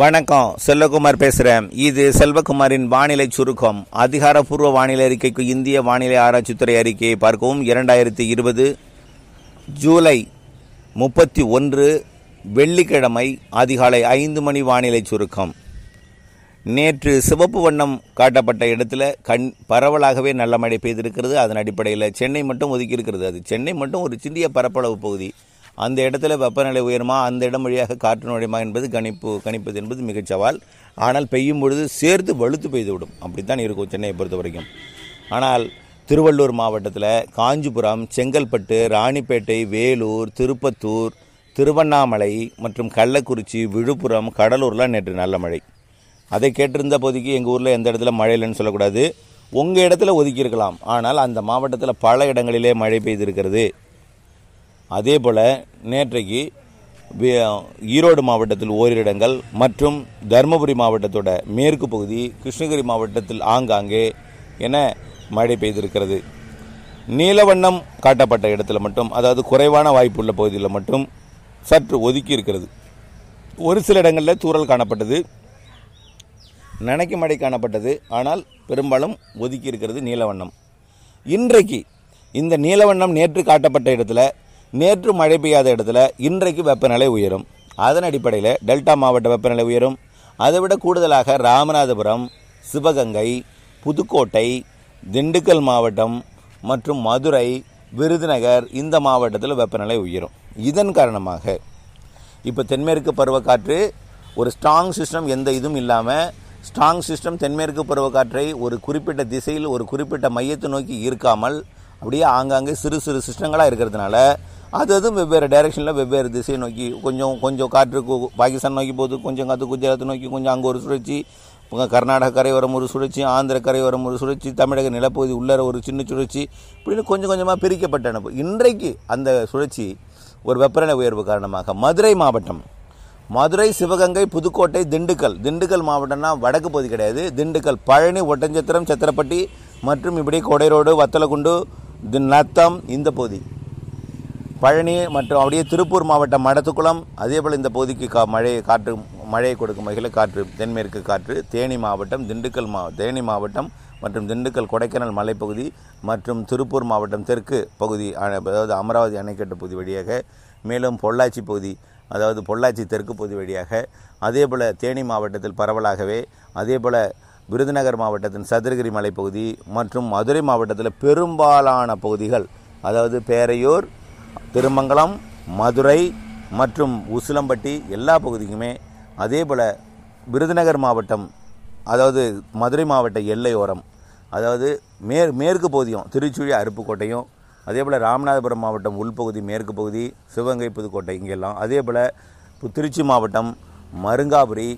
வணக்கம் செல்வகுமார் பேசுகிறேன் இது செல்வகுமாரின் வானிலை சுருக்கம் அதிகாரப்பூர்வ வானிலை அறிக்கைக்கு இந்திய வானிலை ஆராய்ச்சித்துறை அறிக்கையை பார்க்கவும் இரண்டாயிரத்தி இருபது ஜூலை முப்பத்தி ஒன்று வெள்ளிக்கிழமை அதிகாலை ஐந்து மணி வானிலை சுருக்கம் நேற்று சிவப்பு வண்ணம் காட்டப்பட்ட இடத்துல கண் பரவலாகவே நல்ல மழை பெய்திருக்கிறது அதன் அடிப்படையில் சென்னை மட்டும் ஒதுக்கியிருக்கிறது அது சென்னை மட்டும் ஒரு சிறிய பரப்பளவு பகுதி அந்த இடத்துல வெப்பநிலை உயருமா அந்த இடம் வழியாக காற்று நுழையுமா என்பது கணிப்பு கணிப்பது என்பது மிகச் சவால் ஆனால் பெய்யும் பொழுது சேர்த்து வலுத்து பெய்துவிடும் அப்படித்தான் இருக்கும் சென்னையை பொறுத்த வரைக்கும் ஆனால் திருவள்ளூர் மாவட்டத்தில் காஞ்சிபுரம் செங்கல்பட்டு ராணிப்பேட்டை வேலூர் திருப்பத்தூர் திருவண்ணாமலை மற்றும் கள்ளக்குறிச்சி விழுப்புரம் கடலூர்லாம் நேற்று நல்ல மழை அதை கேட்டிருந்த போதிக்கு எங்கள் ஊரில் எந்த இடத்துல மழை இல்லைன்னு சொல்லக்கூடாது உங்கள் இடத்துல ஒதுக்கியிருக்கலாம் ஆனால் அந்த மாவட்டத்தில் பல இடங்களிலே மழை பெய்திருக்கிறது அதே போல் நேற்றைக்கு ஈரோடு மாவட்டத்தில் ஓரிடங்கள் மற்றும் தருமபுரி மாவட்டத்தோட மேற்கு பகுதி கிருஷ்ணகிரி மாவட்டத்தில் ஆங்காங்கே என மழை பெய்திருக்கிறது நீலவண்ணம் காட்டப்பட்ட இடத்துல மட்டும் அதாவது குறைவான வாய்ப்புள்ள பகுதியில் மட்டும் சற்று ஒதுக்கி இருக்கிறது ஒரு சில இடங்களில் தூறல் காணப்பட்டது நினைக்கும் மழை காணப்பட்டது ஆனால் பெரும்பாலும் ஒதுக்கி இருக்கிறது நீலவண்ணம் இன்றைக்கு இந்த நீலவண்ணம் நேற்று காட்டப்பட்ட இடத்துல நேற்று மழை பெய்யாத இடத்துல இன்றைக்கு வெப்பநிலை உயரும் அதன் அடிப்படையில் டெல்டா மாவட்ட வெப்பநிலை உயரும் அதை விட கூடுதலாக ராமநாதபுரம் சிவகங்கை புதுக்கோட்டை திண்டுக்கல் மாவட்டம் மற்றும் மதுரை விருதுநகர் இந்த மாவட்டத்தில் வெப்பநிலை உயரும் இதன் காரணமாக இப்போ தென்மேற்கு பருவக்காற்று ஒரு ஸ்ட்ராங் சிஸ்டம் எந்த இதுவும் இல்லாமல் ஸ்ட்ராங் சிஸ்டம் தென்மேற்கு பருவக்காற்றை ஒரு குறிப்பிட்ட திசையில் ஒரு குறிப்பிட்ட மையத்தை நோக்கி ஈர்க்காமல் அப்படியே ஆங்காங்கே சிறு சிறு சிஸ்டங்களாக இருக்கிறதுனால அது அதுவும் வெவ்வேறு டைரெக்ஷனில் வெவ்வேறு திசையை நோக்கி கொஞ்சம் கொஞ்சம் காற்று பாகிஸ்தான் நோக்கி போகுது கொஞ்சம் கற்று குஜராத் நோக்கி கொஞ்சம் அங்கே ஒரு சுழற்சி கர்நாடக கரையோரம் ஒரு சுழற்சி ஆந்திர கரையோரம் ஒரு சுழற்சி தமிழக நிலப்பகுதி உள்ளர ஒரு சின்ன சுழற்சி இப்படின்னு கொஞ்சம் கொஞ்சமாக பிரிக்கப்பட்ட அனுப்பு இன்றைக்கு அந்த சுழற்சி ஒரு வெப்பநிலை உயர்வு காரணமாக மதுரை மாவட்டம் மதுரை சிவகங்கை புதுக்கோட்டை திண்டுக்கல் திண்டுக்கல் மாவட்டம்னா வடக்கு பகுதி கிடையாது திண்டுக்கல் பழனி ஒட்டஞ்சத்திரம் சத்திரப்பட்டி மற்றும் இப்படி கொடைரோடு வத்தலகுண்டு நத்தம் இந்த பகுதி பழனி மற்றும் அப்படியே திருப்பூர் மாவட்டம் மடத்துக்குளம் அதேபோல் இந்த பகுதிக்கு கா மழை காற்று மழை கொடுக்கும் வகையில் காற்று தென்மேற்கு காற்று தேனி மாவட்டம் திண்டுக்கல் மா தேனி மாவட்டம் மற்றும் திண்டுக்கல் கொடைக்கானல் மலைப்பகுதி மற்றும் திருப்பூர் மாவட்டம் தெற்கு பகுதி அதாவது அமராவதி அணைக்கட்டு பகுதி வழியாக மேலும் பொள்ளாச்சி பகுதி அதாவது பொள்ளாச்சி தெற்கு பகுதி வழியாக அதேபோல் தேனி மாவட்டத்தில் பரவலாகவே அதேபோல் விருதுநகர் மாவட்டத்தின் சதுரகிரி மலைப்பகுதி மற்றும் மதுரை மாவட்டத்தில் பெரும்பாலான பகுதிகள் அதாவது பேரையூர் திருமங்கலம் மதுரை மற்றும் உசிலம்பட்டி எல்லா பகுதிக்குமே அதே போல் விருதுநகர் மாவட்டம் அதாவது மதுரை மாவட்ட எல்லையோரம் அதாவது மே மேற்கு பகுதியும் திருச்சுழி அருப்புக்கோட்டையும் அதே போல் ராமநாதபுரம் மாவட்டம் உள்பகுதி மேற்கு பகுதி சிவகங்கை புதுக்கோட்டை இங்கெல்லாம் அதே போல் திருச்சி மாவட்டம் மருங்காபுரி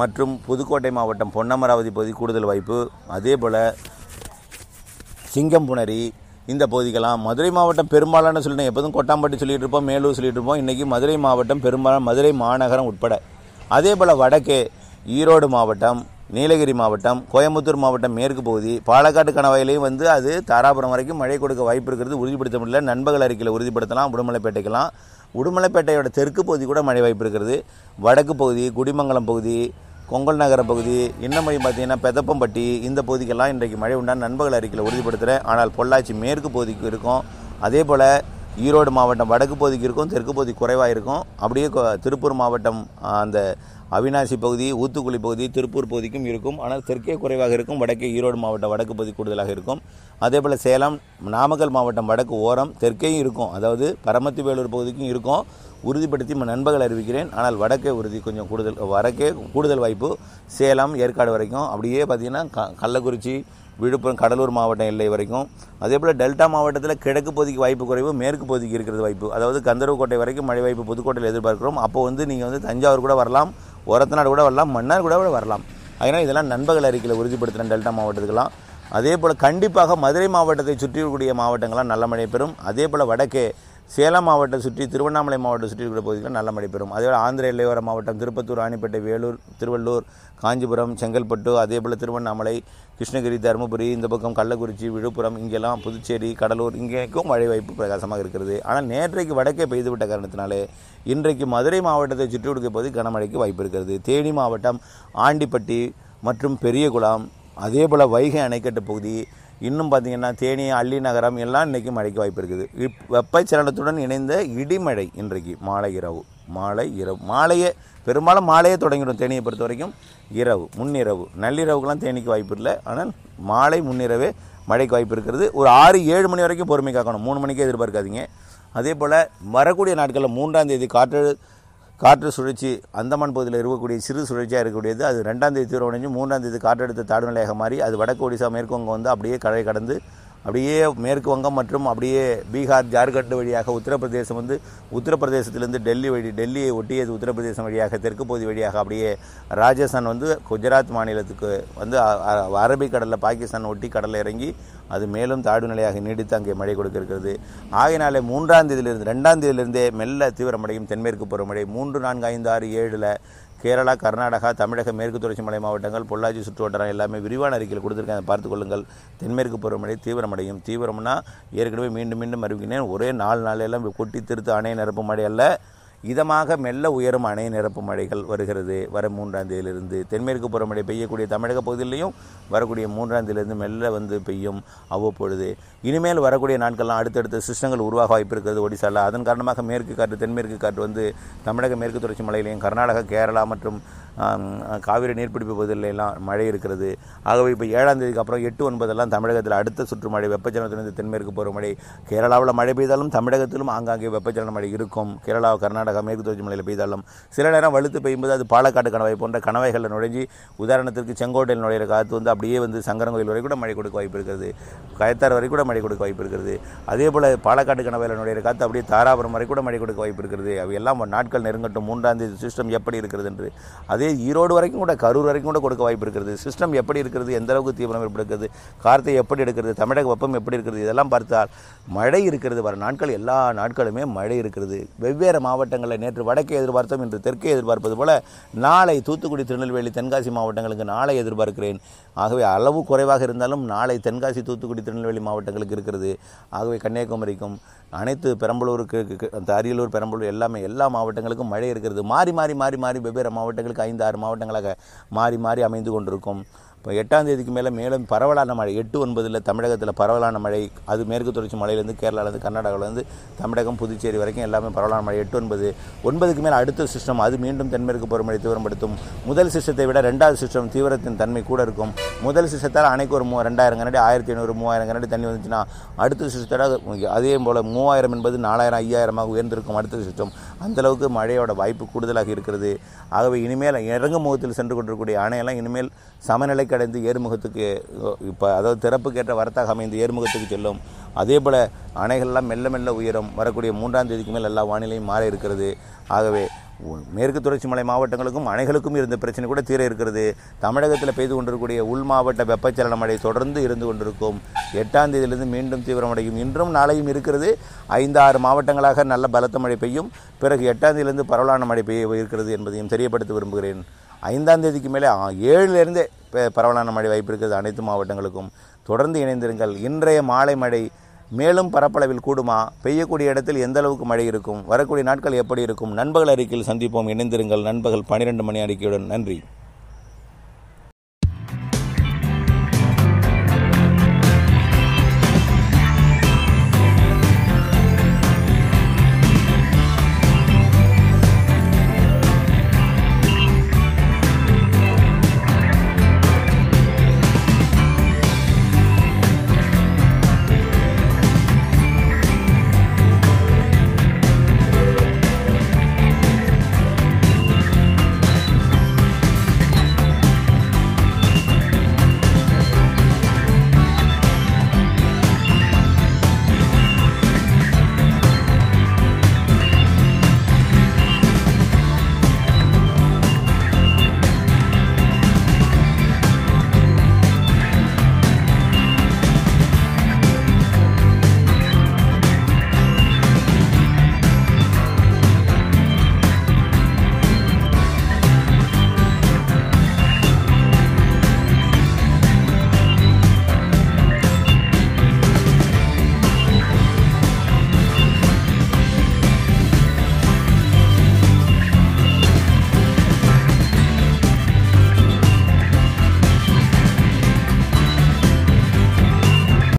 மற்றும் புதுக்கோட்டை மாவட்டம் பொன்னமராவதி பகுதி கூடுதல் வாய்ப்பு அதே போல் சிங்கம்புணரி இந்த பகுதிக்கெல்லாம் மதுரை மாவட்டம் பெரும்பாலான சொல்லிட்டு எப்போதும் கொட்டாம்பட்டி சொல்லிட்டு இருப்போம் மேலூர் சொல்லிட்டு இருப்போம் இன்றைக்கி மதுரை மாவட்டம் பெரும்பாலும் மதுரை மாநகரம் உட்பட அதே போல் வடக்கே ஈரோடு மாவட்டம் நீலகிரி மாவட்டம் கோயம்புத்தூர் மாவட்டம் மேற்கு பகுதி பாலக்காட்டு கணவாயிலையும் வந்து அது தாராபுரம் வரைக்கும் மழை கொடுக்க வாய்ப்பு இருக்கிறது உறுதிப்படுத்த முடியல நண்பர்கள் அறிக்கையில் உறுதிப்படுத்தலாம் உடுமலைப்பேட்டைக்கெல்லாம் உடுமலைப்பேட்டையோட தெற்கு பகுதி கூட மழை வாய்ப்பு இருக்கிறது வடக்கு பகுதி குடிமங்கலம் பகுதி கொங்கல் நகர பகுதி இன்னமொழி பார்த்தீங்கன்னா பெதப்பம்பட்டி இந்த பகுதிக்கெல்லாம் இன்றைக்கு மழை உண்டான நண்பர்கள் அறிக்கையில் உறுதிப்படுத்துகிறேன் ஆனால் பொள்ளாச்சி மேற்கு பகுதிக்கு இருக்கும் அதே போல் ஈரோடு மாவட்டம் வடக்கு பகுதிக்கு இருக்கும் தெற்கு பகுதி குறைவாக இருக்கும் அப்படியே திருப்பூர் மாவட்டம் அந்த அவினாசி பகுதி ஊத்துக்குழி பகுதி திருப்பூர் பகுதிக்கும் இருக்கும் ஆனால் தெற்கே குறைவாக இருக்கும் வடக்கே ஈரோடு மாவட்டம் வடக்கு பகுதி கூடுதலாக இருக்கும் அதே போல் சேலம் நாமக்கல் மாவட்டம் வடக்கு ஓரம் தெற்கேயும் இருக்கும் அதாவது பரமத்தி வேலூர் பகுதிக்கும் இருக்கும் உறுதிப்படுத்தி நண்பர்கள் அறிவிக்கிறேன் ஆனால் வடக்கே உறுதி கொஞ்சம் கூடுதல் வடக்கே கூடுதல் வாய்ப்பு சேலம் ஏற்காடு வரைக்கும் அப்படியே பார்த்தீங்கன்னா க கள்ளக்குறிச்சி விழுப்புரம் கடலூர் மாவட்டம் எல்லை வரைக்கும் அதே போல் டெல்டா மாவட்டத்தில் கிழக்கு பகுதிக்கு வாய்ப்பு குறைவு மேற்கு பகுதிக்கு இருக்கிறது வாய்ப்பு அதாவது கந்தரவக்கோட்டை வரைக்கும் மழை வாய்ப்பு புதுக்கோட்டையில் எதிர்பார்க்கிறோம் அப்போ வந்து நீங்கள் வந்து தஞ்சாவூர் கூட வரலாம் ஒரத்தநாடு கூட வரலாம் மன்னார் கூட கூட வரலாம் அதனால் இதெல்லாம் நண்பர்கள் அறிக்கையில் உறுதிப்படுத்தின டெல்டா மாவட்டத்துக்கெல்லாம் அதே போல் கண்டிப்பாக மதுரை மாவட்டத்தை சுற்றியிருக்கக்கூடிய மாவட்டங்கள்லாம் நல்ல மழை பெறும் அதே போல் வடக்கே சேலம் மாவட்டம் சுற்றி திருவண்ணாமலை மாவட்டம் சுற்றி இருக்கிற பகுதிகளில் நல்ல மழை பெறும் அதேபோல் ஆந்திர எல்லையோர மாவட்டம் திருப்பத்தூர் ராணிப்பேட்டை வேலூர் திருவள்ளூர் காஞ்சிபுரம் செங்கல்பட்டு அதேபோல் திருவண்ணாமலை கிருஷ்ணகிரி தருமபுரி இந்த பக்கம் கள்ளக்குறிச்சி விழுப்புரம் இங்கெல்லாம் புதுச்சேரி கடலூர் இங்கேக்கும் மழை வாய்ப்பு பிரகாசமாக இருக்கிறது ஆனால் நேற்றைக்கு வடக்கே பெய்துவிட்ட காரணத்தினாலே இன்றைக்கு மதுரை மாவட்டத்தை சுற்றி கொடுக்க போது கனமழைக்கு வாய்ப்பு இருக்கிறது தேனி மாவட்டம் ஆண்டிப்பட்டி மற்றும் பெரியகுளம் அதேபோல் வைகை அணைக்கட்டு பகுதி இன்னும் பார்த்திங்கன்னா தேனி அள்ளி நகரம் எல்லாம் இன்னைக்கு மழைக்கு வாய்ப்பு இருக்குது இப் வெப்பச்சலனத்துடன் இணைந்த இடிமழை இன்றைக்கு மாலை இரவு மாலை இரவு மாலையே பெரும்பாலும் மாலையே தொடங்கிடும் தேனியை பொறுத்த வரைக்கும் இரவு முன்னிரவு நள்ளிரவுக்கெலாம் தேனிக்கு வாய்ப்பு இல்லை ஆனால் மாலை முன்னிரவே மழைக்கு வாய்ப்பு இருக்கிறது ஒரு ஆறு ஏழு மணி வரைக்கும் பொறுமை காக்கணும் மூணு மணிக்கே எதிர்பார்க்காதீங்க அதே போல் வரக்கூடிய நாட்களில் மூன்றாம் தேதி காற்று காற்று சுழற்சி அந்தமான் பகுதியில் இருக்கக்கூடிய சிறு சுழற்சியாக இருக்கக்கூடியது அது ரெண்டாம் தேதி தீவிரம் அடைஞ்சு மூன்றாம் தேதி காற்றழுத்த தாழ்நிலையாக மாறி அது வடக்கு ஒடிசா வங்கம் வந்து அப்படியே கரை கடந்து அப்படியே மேற்கு வங்கம் மற்றும் அப்படியே பீகார் ஜார்க்கண்ட் வழியாக உத்தரப்பிரதேசம் வந்து உத்தரப்பிரதேசத்திலிருந்து டெல்லி வழி டெல்லியை ஒட்டியது உத்தரப்பிரதேசம் வழியாக தெற்கு பகுதி வழியாக அப்படியே ராஜஸ்தான் வந்து குஜராத் மாநிலத்துக்கு வந்து அரபிக்கடலில் பாகிஸ்தான் ஒட்டி கடலில் இறங்கி அது மேலும் தாழ்வு நிலையாக நீடித்து அங்கே மழை கொடுக்கிறது ஆகினாலே மூன்றாம் தேதியிலிருந்து ரெண்டாம் தேதியிலிருந்தே மெல்ல தீவிரமடையும் தென்மேற்கு பருவமழை மூன்று நான்கு ஐந்து ஆறு ஏழில் கேரளா கர்நாடகா தமிழக மேற்கு தொடர்ச்சி மலை மாவட்டங்கள் பொள்ளாச்சி சுற்றுவட்டாரம் எல்லாமே விரிவான அறிக்கையில் கொடுத்துருக்கேன் அதை பார்த்துக்கொள்ளுங்கள் தென்மேற்கு பருவமழை தீவிரமடையும் தீவிரம்னா ஏற்கனவே மீண்டும் மீண்டும் அறிவிக்கிறேன் ஒரே நாலு நாளையெல்லாம் கொட்டி திருத்து அணையை நிரப்பும் மழை அல்ல இதமாக மெல்ல உயரும் அணை நிரப்பு மழைகள் வருகிறது வர மூன்றாம் தேதியிலிருந்து தென்மேற்கு புறமழை பெய்யக்கூடிய தமிழக பகுதியிலையும் வரக்கூடிய மூன்றாம் தேதியிலிருந்து மெல்ல வந்து பெய்யும் அவ்வப்பொழுது இனிமேல் வரக்கூடிய நாட்கள்லாம் அடுத்தடுத்த சிஸ்டங்கள் உருவாக வாய்ப்பு இருக்கிறது ஒடிசாவில் அதன் காரணமாக மேற்கு காற்று தென்மேற்கு காற்று வந்து தமிழக மேற்கு தொடர்ச்சி மலையிலையும் கர்நாடகா கேரளா மற்றும் காவிரி நீர்பிடிப்பு எல்லாம் மழை இருக்கிறது ஆகவே இப்போ ஏழாம் தேதிக்கு அப்புறம் எட்டு ஒன்பதெல்லாம் தமிழகத்தில் அடுத்த சுற்று மழை வெப்பச்சலனத்திலிருந்து தென்மேற்கு போகிற மழை கேரளாவில் மழை பெய்தாலும் தமிழகத்திலும் ஆங்காங்கே வெப்பச்சலன மழை இருக்கும் கேரளா கர்நாடகா மேற்கு தொடர்ச்சி மலையில் பெய்தாலும் சில நேரம் வலுத்து பெய்யும்போது அது பாலக்காடு கணவாய் போன்ற கணவாய்களில் நுழைஞ்சி உதாரணத்திற்கு செங்கோட்டையில் நுழையிற காற்று வந்து அப்படியே வந்து சங்கரங்கோயில் வரை கூட மழை கொடுக்க வாய்ப்பு இருக்கிறது கயத்தார் வரை கூட மழை கொடுக்க வாய்ப்பு இருக்கிறது அதே போல் பாலக்காடு கணவாயில் நுழையிற காற்று அப்படியே தாராபுரம் வரை கூட மழை கொடுக்க வாய்ப்பு இருக்கிறது அவை எல்லாம் நாட்கள் நெருங்கட்டும் மூன்றாம் தேதி சிஸ்டம் எப்படி இருக்கிறது என்று அது அதே ஈரோடு வரைக்கும் கூட கரூர் வரைக்கும் கூட கொடுக்க வாய்ப்பு இருக்கிறது சிஸ்டம் எப்படி இருக்கிறது எந்த அளவுக்கு தீவிரம் எப்படி இருக்கிறது கார்த்தை எப்படி எடுக்கிறது தமிழக வெப்பம் எப்படி இருக்கிறது இதெல்லாம் பார்த்தால் மழை இருக்கிறது வர நாட்கள் எல்லா நாட்களுமே மழை இருக்கிறது வெவ்வேறு மாவட்டங்களில் நேற்று வடக்கே எதிர்பார்த்தோம் இன்று தெற்கே எதிர்பார்ப்பது போல நாளை தூத்துக்குடி திருநெல்வேலி தென்காசி மாவட்டங்களுக்கு நாளை எதிர்பார்க்கிறேன் ஆகவே அளவு குறைவாக இருந்தாலும் நாளை தென்காசி தூத்துக்குடி திருநெல்வேலி மாவட்டங்களுக்கு இருக்கிறது ஆகவே கன்னியாகுமரிக்கும் அனைத்து பெரம்பலூருக்கு அந்த அரியலூர் பெரம்பலூர் எல்லாமே எல்லா மாவட்டங்களுக்கும் மழை இருக்கிறது மாறி மாறி மாறி மாறி வெவ்வேறு மாவட்டங்களுக்கு ஐந்து ஆறு மாவட்டங்களாக மாறி மாறி அமைந்து கொண்டிருக்கும் இப்போ எட்டாம் தேதிக்கு மேலே மேலும் பரவலான மழை எட்டு ஒன்பதில் தமிழகத்தில் பரவலான மழை அது மேற்கு தொடர்ச்சி மலையிலேருந்து கேரளாவிலேருந்து கர்நாடகாவிலேருந்து தமிழகம் புதுச்சேரி வரைக்கும் எல்லாமே பரவலான மழை எட்டு ஒன்பது ஒன்பதுக்கு மேலே அடுத்த சிஸ்டம் அது மீண்டும் தென்மேற்கு பருவமழை தீவிரப்படுத்தும் முதல் சிஸ்டத்தை விட ரெண்டாவது சிஸ்டம் தீவிரத்தின் தன்மை கூட இருக்கும் முதல் சிஸ்டத்தால் அன்னைக்கு ஒரு மூ ரெண்டாயிரம் கண்ணாடி ஆயிரத்தி ஐநூறு மூவாயிரம் கண்ணாடி தண்ணி வந்துச்சுன்னா அடுத்த சிஸ்டத்தோட அதே போல் மூவாயிரம் என்பது நாலாயிரம் ஐயாயிரமாக உயர்ந்திருக்கும் அடுத்த சிஸ்டம் அந்தளவுக்கு மழையோட வாய்ப்பு கூடுதலாக இருக்கிறது ஆகவே இனிமேல் இறங்கு முகத்தில் சென்று கொண்டிருக்கக்கூடிய அணையெல்லாம் இனிமேல் சமநிலைக்கு கடைந்து ஏறுமுகத்துக்கு இப்போ அதாவது திறப்புக்கேற்ற வரத்தாக அமைந்து ஏறுமுகத்துக்கு செல்லும் அதே போல் அணைகள்லாம் மெல்ல மெல்ல உயரும் வரக்கூடிய மூன்றாம் தேதிக்கு மேல் எல்லா வானிலையும் மாற இருக்கிறது ஆகவே மேற்கு தொடர்ச்சி மலை மாவட்டங்களுக்கும் அணைகளுக்கும் இருந்த பிரச்சனை கூட தீர இருக்கிறது தமிழகத்தில் பெய்து கொண்டிருக்கூடிய உள் மாவட்ட வெப்பச்சலன மழை தொடர்ந்து இருந்து கொண்டிருக்கும் எட்டாம் தேதியிலிருந்து மீண்டும் தீவிரமடையும் இன்றும் நாளையும் இருக்கிறது ஐந்து ஆறு மாவட்டங்களாக நல்ல பலத்த மழை பெய்யும் பிறகு எட்டாம் தேதியிலிருந்து பரவலான மழை பெய்ய இருக்கிறது என்பதையும் தெரியப்படுத்த விரும்புகிறேன் ஐந்தாம் தேதிக்கு மேலே ஏழுலேருந்தே பரவலான மழை வாய்ப்பு இருக்கிறது அனைத்து மாவட்டங்களுக்கும் தொடர்ந்து இணைந்திருங்கள் இன்றைய மாலை மழை மேலும் பரப்பளவில் கூடுமா பெய்யக்கூடிய இடத்தில் எந்த அளவுக்கு மழை இருக்கும் வரக்கூடிய நாட்கள் எப்படி இருக்கும் நண்பர்கள் அறிக்கையில் சந்திப்போம் இணைந்திருங்கள் நண்பர்கள் பனிரெண்டு மணி அறிக்கையுடன் நன்றி